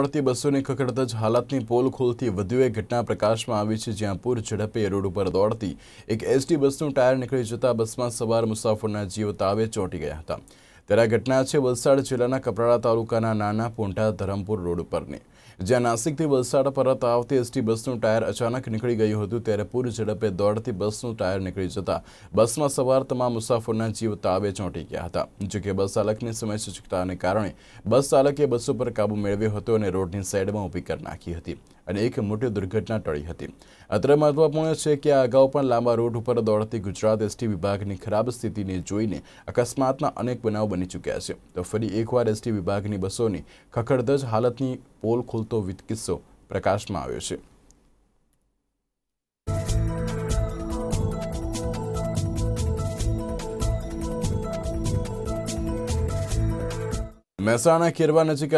પડતી બસોની ખખડતજ હાલતની પોલ ખોલતી વધુ એક ઘટના પ્રકાશમાં આવી છે જ્યાં પૂર ઝડપે રોડ ઉપર દોડતી એક એસટી બસનું ટાયર નીકળી જતાં બસમાં સવાર મુસાફરના જીવ તાવે ચોંટી ગયા હતા ઘરા ઘટના છે બલસાડ જિલ્લાના કપરાડા તાલુકાના નાના પોંઠા ધરમપુર રોડ પરને જે નાસિક થી બલસાડ પર આવતી एसटी બસનું ટાયર અચાનક નીકળી ગયું હતું તેરપુર ઝડપે દોડતી બસનું ટાયર નીકળી જતાં બસમાં સવાર તમામ મુસાફરોને જીવતાવે ચોંટી ગયા હતા જો કે બસ चालकની સમયસચિતતાને કારણે બસાળકે બસ ઉપર કાબૂ મેળવ્યો હતો અને રોડની સાઇડમાં ઊભી કરી નાખી હતી અને એક મોટી દુર્ઘટના ટળી હતી અત્યંત મહત્વનું એ છે કે આ ગાવ પર લાંબા રોડ ઉપર દોડતી ગુજરાત एसटी વિભાગની ખરાબ સ્થિતિને જોઈને અકસ્માતમાં અનેક બનાવ બની ચૂક્યા છે તો ફરી એકવાર એસટી વિભાગની બસોની ખખડધજ હાલતની પોલ ખોલતો કિસ્સો પ્રકાશમાં આવ્યો છે મહેસાણા ખેરવા નજીક